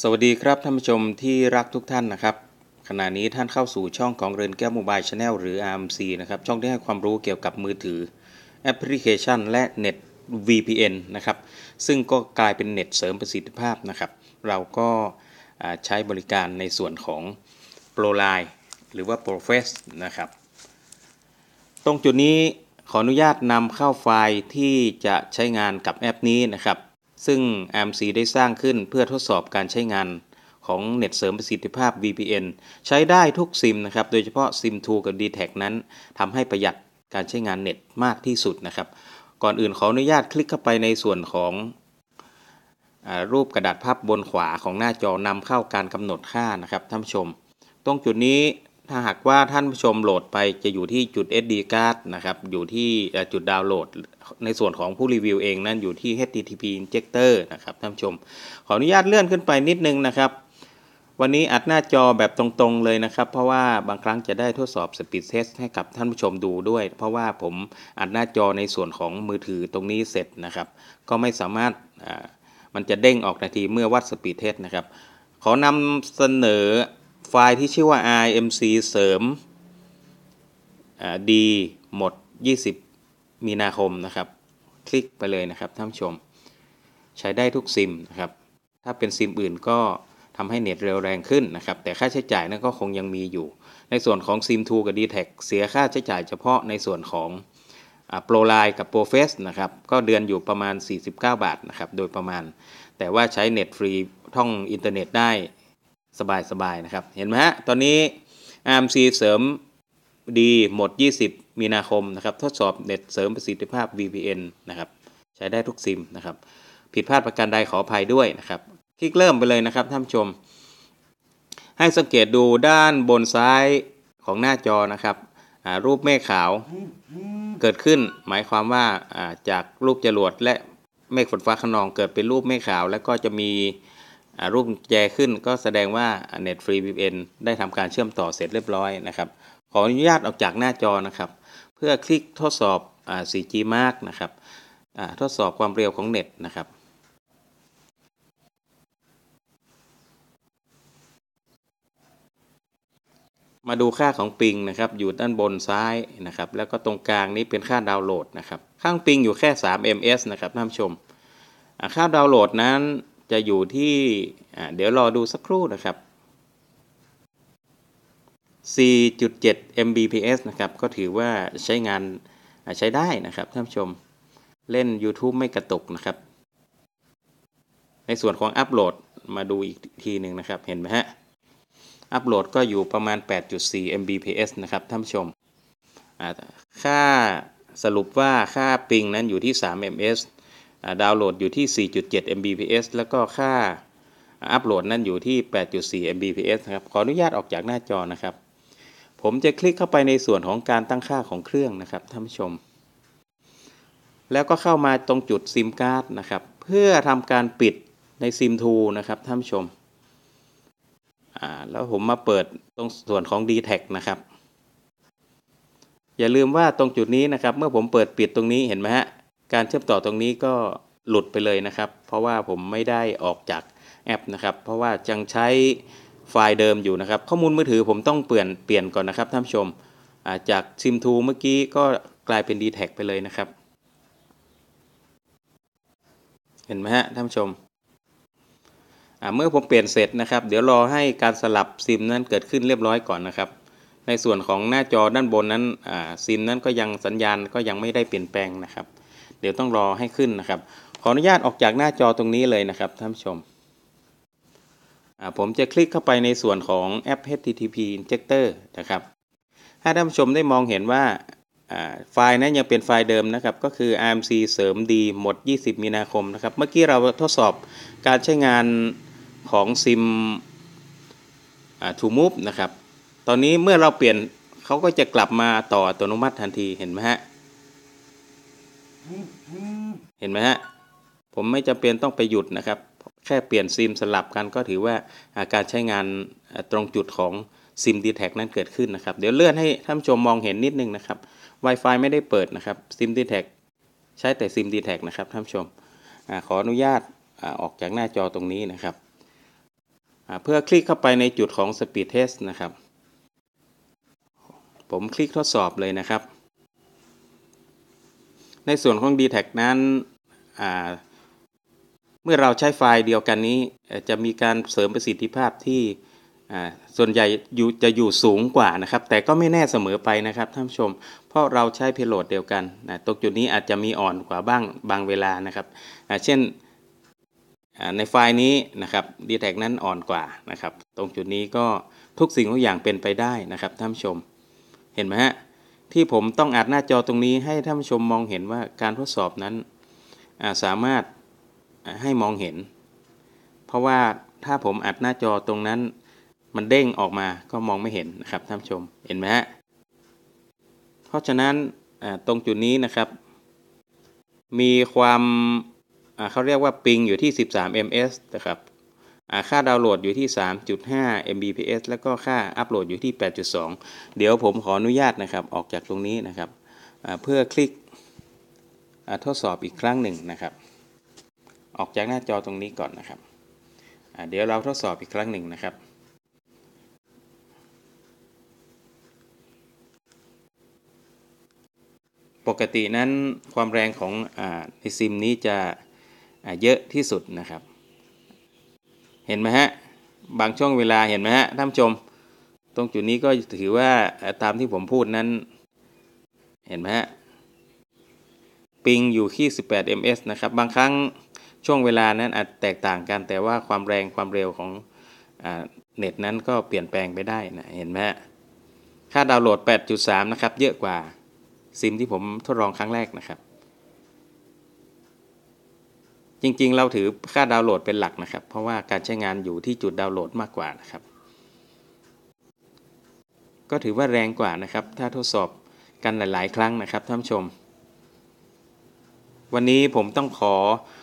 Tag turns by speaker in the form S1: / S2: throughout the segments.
S1: สวัสดีครับท่านผู้ชมที่รักทุกท่านนะครับ ขณะนี้ท่านเข้าสู่ช่องของเรือนแก้วมูบายชาแนลหรือ RMC นะครับ ช่องที่ให้ความรู้เกี่ยวกับมือถือแอปพลิเคชันและเน็ต VPN นะครับ ซึ่งก็กลายเป็นเน็ตเสริมประสิทธิภาพนะครับ เราก็ใช้บริการในส่วนของ ProLine หรือว่า Profess นะครับ ตรงจุดนี้ขออนุญาตนำเข้าไฟล์ที่จะใช้งานกับแอปนี้นะครับซึ่ง AMC ได้สร้างขึ้นเพื่อทดสอบการใช้งานของเน็ตเสริมประสิทธิภาพ VPN ใช้ได้ทุกซิมนะครับ โดยเฉพาะซิม2กับ d t แทนั้นทำให้ประหยัดการใช้งานเน็ตมากที่สุดนะครับ ก่อนอื่นขออนุญาตคลิกเข้าไปในส่วนของรูปกระดาษภาพบนขวาของหน้าจอนำเข้าการกำหนดค่านะครับ ท่านผู้ชม ตรงจุดนี้ถ้าหากว่าท่านผู้ชมโหลดไปจะอยู่ที่จุด SD card นะครับ อยู่ที่จุดดาวน์โหลด ในส่วนของผู้รีวิวเอง นั่นอยู่ที่ HTTP injector นะครับท่านผู้ชม ขออนุญาตเลื่อนขึ้นไปนิดนึงนะครับ วันนี้อัดหน้าจอแบบตรงๆเลยนะครับ เพราะว่าบางครั้งจะได้ทดสอบสปีดเทสให้กับท่านผู้ชมดูด้วย เพราะว่าผมอัดหน้าจอในส่วนของมือถือตรงนี้เสร็จนะครับ ก็ไม่สามารถมันจะเด้งออกนานทีเมื่อวัดสปีดเทสนะครับ ขอนำเสนอไฟล์ที่ชื่อว่า i m c เสริมดีหมด 20 มีนาคมนะครับ คลิกไปเลยนะครับท่านชม ใช้ได้ทุกซิมนะครับ ถ้าเป็นซิมอื่นก็ทำให้เน็ตเร็วแรงขึ้นนะครับ แต่ค่าใช้จ่ายนั้นก็คงยังมีอยู่ ในส่วนของซิม2กับ d t แทเสียค่าใช้จ่ายเฉพาะในส่วนของโปรไลน์กับโปรเฟสนะครับก็เดือนอยู่ประมาณ 49 บาทนะครับ โดยประมาณ แต่ว่าใช้เน็ตฟรีท่องอินเทอร์เน็ตได้สบายๆ นะครับ เห็นไหมฮะ ตอนนี้อมซีเสริมดี หมด 20 มีนาคมนะครับ ทดสอบเน็ตเสริมประสิทธิภาพ VPN นะครับใช้ได้ทุกซิมนะครับ ผิดพลาดประการใดขออภัยด้วยนะครับ คลิกเริ่มไปเลยนะครับ ท่านชม ให้สังเกตดูด้านบนซ้ายของหน้าจอนะครับ รูปเมฆขาวเกิดขึ้นหมายความว่าจากรูปจรวดและเมฆฝนฟ้าขนองเกิดเป็นรูปเมฆขาว แล้วก็จะมีรูปแจขึ้นก็แสดงว่า Net Free VPN ได้ทำการเชื่อมต่อเสร็จเรียบร้อยนะครับ ขออนุญาตออกจากหน้าจอนะครับ เพื่อคลิกทดสอบ 4G Mark นะครับทดสอบความเร็วของเน็ตนะครับ มาดูค่าของปิงนะครับอยู่ด้านบนซ้ายนะครับ แล้วก็ตรงกลางนี้เป็นค่าดาวน์โหลดนะครับ ข้างปิงอยู่แค่3 ms นะครับท่านผู้ชมค่าดาวน์โหลดนั้นจะ อยู่ที่เดี๋ยว รอ ดูสักครู่นะครับ 4.7 Mbps นะครับ ก็ถือว่าใช้งานใช้ได้นะครับ ท่านผู้ชมเล่น YouTube ไม่กระตุก นะครับ ในส่วนของอัปโหลดมาดูอีกทีหนึ่งนะครับ เห็นไหมฮะ อัปโหลดก็อยู่ประมาณ 8.4 Mbps นะครับ ท่านผู้ชม ค่าสรุปว่าค่าปิงนั้นอยู่ที่ 3 ms ดาวน์โหลดอยู่ ที่ 4.7 Mbps แล้วก็ค่าอัพโหลดนั่นอยู่ที่ 8.4 Mbps นะครับ ขออนุญาตออกจากหน้าจอนะครับ ผมจะคลิกเข้าไปในส่วนของการตั้งค่าของเครื่อง นะครับ ท่านผู้ชม แล้วก็เข้ามาตรงจุด ซิม การ์ดนะครับ เพื่อทำการปิดใน ซิมทูนะครับ ท่านผู้ชม แล้วผมมาเปิดตรงส่วนของ d t แทนะครับ อย่าลืมว่าตรงจุดนี้นะครับ เมื่อผมเปิดปิดตรงนี้เห็นไหมฮะการเชื่อมต่อตรงนี้ก็หลุดไปเลยนะครับ เพราะว่าผมไม่ได้ออกจากแอปนะครับ เพราะว่าจังใช้ไฟล์เดิมอยู่นะครับข้อมูลมือถือผมต้องเปลี่ยนเปลี่ยนก่อนนะครับท่านผู้ชมจากซิมทูเมื่อกี้ก็กลายเป็น d t แทไปเลยนะครับ เห็นไหมฮะท่านผู้ชม เมื่อผมเปลี่ยนเสร็จนะครับ เดี๋ยวรอให้การสลับซิมนั้นเกิดขึ้นเรียบร้อยก่อนนะครับ ในส่วนของหน้าจอด้านบนนั้นซิมนั้นก็ยังสัญญาณก็ยังไม่ได้เปลี่ยนแปลงนะครับเดี๋ยวต้องรอให้ขึ้นนะครับ ขออนุญาตออกจากหน้าจอตรงนี้เลยนะครับท่านผู้ชม ผมจะคลิกเข้าไปในส่วนของแอป HTTP Injector นะครับ ถ้าท่านผู้ชมได้มองเห็นว่าไฟล์นั้นยังเป็นไฟล์เดิมนะครับ ก็คือ AMC เสริมดีหมด 20 มีนาคมนะครับ เมื่อกี้เราทดสอบการใช้งานของซิม t ู Move นะครับ ตอนนี้เมื่อเราเปลี่ยนเขาก็จะกลับมาต่ออัตโนมัติทันทีเห็นไหมฮะเห็นไหมฮะ ผมไม่จำเป็นต้องไปหยุดนะครับ แค่เปลี่ยนซิมสลับกันก็ถือว่าาการใช้งานตรงจุดของซิมดีแท็นั้นเกิดขึ้น นะครับ เดี๋ยวเลื่อนให้ท่านผู้ชม มองเห็นนิดนึงนะครับ Wi-Fi ไม่ได้เปิดนะครับ ซิมดีแท็ใช้แต่ซิมดีแท็นะครับท่านผู้ชมอขออนุญาตอออกจากหน้าจอตรงนี้นะครับ เพื่อคลิกเข้าไปในจุดของ Speed Test นะครับ ผมคลิกทดสอบเลยนะครับในส่วนของ d t แทนั้นเมื่อเราใช้ไฟล์เดียวกันนี้จะมีการเสริมประสิทธิภาพที่ส่วนใหญ่จะอยู่สูงกว่านะครับ แต่ก็ไม่แน่เสมอไปนะครับท่านผู้ชม เพราะเราใช้เพลโลดเดียวกันนะตรงจุดนี้อาจจะมีอ่อนกว่าบ้างบางเวลานะครับเช่นในไฟล์นี้นะครับดีแท็นั้นอ่อนกว่านะครับ ตรงจุดนี้ก็ทุกสิ่งทุกอย่างเป็นไปได้นะครับท่านผู้ชมเห็นไหมฮะที่ผมต้องอัดหน้าจอตรงนี้ให้ท่านผู้ชมมองเห็นว่าการทดสอบนั้นสามารถให้มองเห็น เพราะว่าถ้าผมอัดหน้าจอตรงนั้น มันเด้งออกมาก็มองไม่เห็นนะครับท่านผู้ชมเห็นไหมฮะเพราะฉะนั้นตรงจุดนี้นะครับ มีความเขาเรียกว่าปิงอยู่ที่ 13 ms นะครับค่าดาวน์โหลดอยู่ที่ 3.5 Mbps แล้วก็ค่าอัปโหลดอยู่ที่ 8.2 เดี๋ยวผมขออนุญาตนะครับออกจากตรงนี้นะครับ เพื่อคลิกทดสอบอีกครั้งหนึ่งนะครับ ออกจากหน้าจอตรงนี้ก่อนนะครับ เดี๋ยวเราทดสอบอีกครั้งหนึ่งนะครับ ปกตินั้นความแรงของอในซิมนี้จะเยอะที่สุดนะครับเห็นไหมฮะบางช่วงเวลาเห็นไหมฮะท่านผู้ชมตรงจุดนี้ก็ถือว่าตามที่ผมพูดนั้นเห็นไหมฮะปิงอยู่ที่ 18 ms นะครับบางครั้งช่วงเวลานั้นอาจแตกต่างกันแต่ว่าความแรงความเร็วของเน็ตนั้นก็เปลี่ยนแปลงไปได้นะเห็นไหมฮะค่าดาวน์โหลด 8.3 นะครับเยอะกว่าซิมที่ผมทดลองครั้งแรกนะครับจริงๆเราถือค่าดาวน์โหลดเป็นหลักนะครับ เพราะว่าการใช้งานอยู่ที่จุดดาวน์โหลดมากกว่านะครับ ก็ถือว่าแรงกว่านะครับถ้าทดสอบกันหลาย ๆ ครั้งนะครับท่านชม วันนี้ผมต้องขอ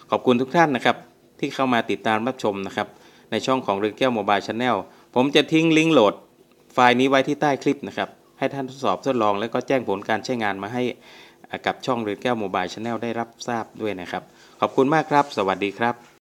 S1: ขอบคุณทุกท่านนะครับ ที่เข้ามาติดตามรับชมนะครับในช่องของเรือแก้วโมบายชาแนลผมจะทิ้งลิงก์โหลดไฟล์นี้ไว้ที่ใต้คลิปนะครับให้ท่านทดสอบทดลองแล้วก็แจ้งผลการใช้งานมาให้กับช่องเรือแก้วโมบายชาแนลได้รับทราบด้วยนะครับขอบคุณมากครับ สวัสดีครับ